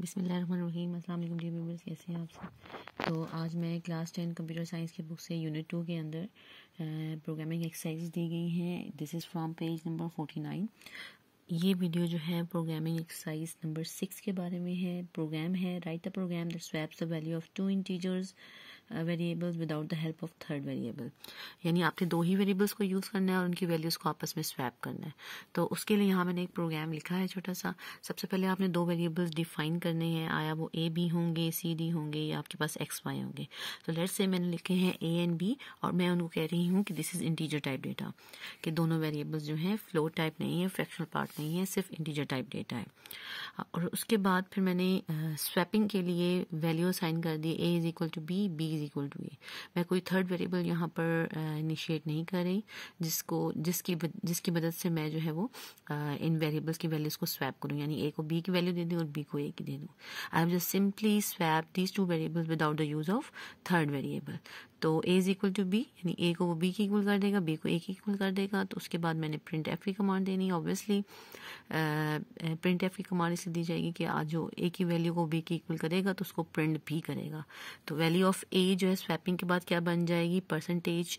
बिसमीम असल D members कैसे हैं आप सब तो आज मैं क्लास टेन कंप्यूटर साइंस की बुक से यूनिट टू के अंदर प्रोग्रामिंग एक्सरसाइज दी गई हैं this is from page number forty nine ये वीडियो जो है प्रोग्रामिंग एक्सरसाइज नंबर सिक्स के बारे में है प्रोग्राम है write the program that swaps the value of two integers variables without the help of third variable यानी आपने दो ही वेरिएबल्स को यूज़ करना है और उनकी वैल्यूज़ को आपस में स्वैप करना है तो उसके लिए यहाँ मैंने एक प्रोग्राम लिखा है छोटा सा सबसे पहले आपने दो वेरिएबल्स डिफाइन करने हैं आया वो ए बी होंगे सी डी होंगे या आपके पास एक्स वाई होंगे तो लेट्स से मैंने लिखे हैं ए एंड बी और मैं उनको कह रही हूँ कि this is integer type data कि दोनों वेरिएबल्स जो हैं फ्लो टाइप नहीं है फ्रैक्शनल पार्ट नहीं है सिर्फ इंटीजर टाइप डेटा है हाँ, और उसके बाद फिर मैंने स्वैपिंग के लिए वैल्यू साइन कर दी a is equal to b b is equal to a मैं कोई थर्ड वेरिएबल यहाँ पर इनिशिएट नहीं कर रही जिसको जिसकी जिसकी मदद से मैं जो है वो इन वेरिएबल्स की वैल्यूज़ को स्वैप करूँ यानी ए को बी की वैल्यू दे दूँ और बी को ए की दे दूँ I have just simply swap these two variables without the use of third variable तो a is equal to b यानी ए को वो बी की इक्वल कर देगा बी को ए की इक्वल कर देगा तो उसके बाद मैंने प्रिंट एफ की कमांड देनी है ऑब्वियसली प्रिंट एफ की कमांड इसे दी जाएगी कि आज जो ए की वैल्यू को बी की इक्वल करेगा तो उसको प्रिंट भी करेगा तो वैल्यू ऑफ ए जो है स्वैपिंग के बाद क्या बन जाएगी परसेंटेज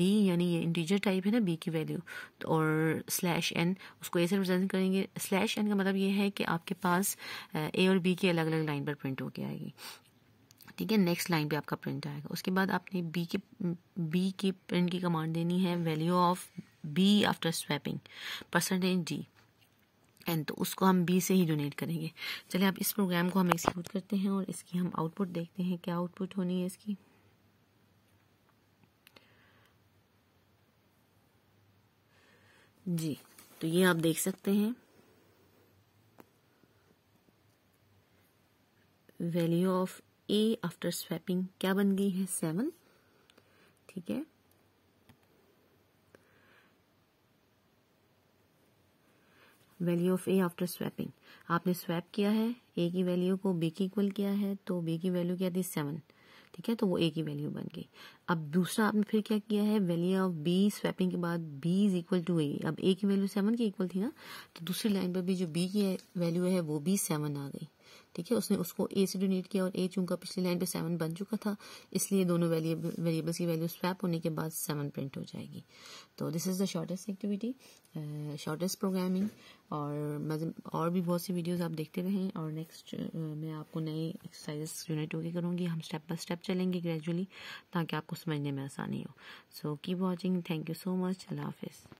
डी यानी ये इंटीजर टाइप है ना बी की वैल्यू तो और स्लैश एन उसको ए से रिप्रेजेंट करेंगे स्लैश एन का मतलब ये है कि आपके पास ए और बी की अलग अलग लाइन पर प्रिंट होकर आएगी ठीक है नेक्स्ट लाइन पे आपका प्रिंट आएगा उसके बाद आपने बी के बी की प्रिंट की कमांड देनी है value of b after swapping percentage d and तो उसको हम बी से ही डोनेट करेंगे चलिए आप इस प्रोग्राम को हम एक्सिक्यूट करते हैं और इसकी हम आउटपुट देखते हैं क्या आउटपुट होनी है इसकी जी तो ये आप देख सकते हैं value of a after swapping क्या बन गई है सेवन ठीक है value of a after swapping आपने स्वैप किया है ए की वैल्यू को बी की इक्वल किया है तो बी की वैल्यू क्या थी सेवन ठीक है तो वो ए की वैल्यू बन गई अब दूसरा आपने फिर क्या किया है वैल्यू ऑफ बी स्वैपिंग के बाद b is equal to a अब ए की वैल्यू सेवन की इक्वल थी ना तो दूसरी लाइन पर भी जो बी की वैल्यू है वो भी सेवन आ गई ठीक है उसने उसको ए से डोनेट किया और ए चूंकि पिछली लाइन पे सेवन बन चुका था इसलिए दोनों वेरिएबल्स की वैल्यू स्वैप होने के बाद सेवन प्रिंट हो जाएगी तो this is the shortest activity shortest programming और और भी बहुत सी वीडियोस आप देखते रहें और नेक्स्ट uh, मैं आपको नई एक्सरसाइजेस यूनिट होगी करूँगी हम स्टेप बाय स्टेप चलेंगे ग्रेजुअली ताकि आपको समझने में आसानी हो so keep watching thank you so much अल्लाह हाफिज़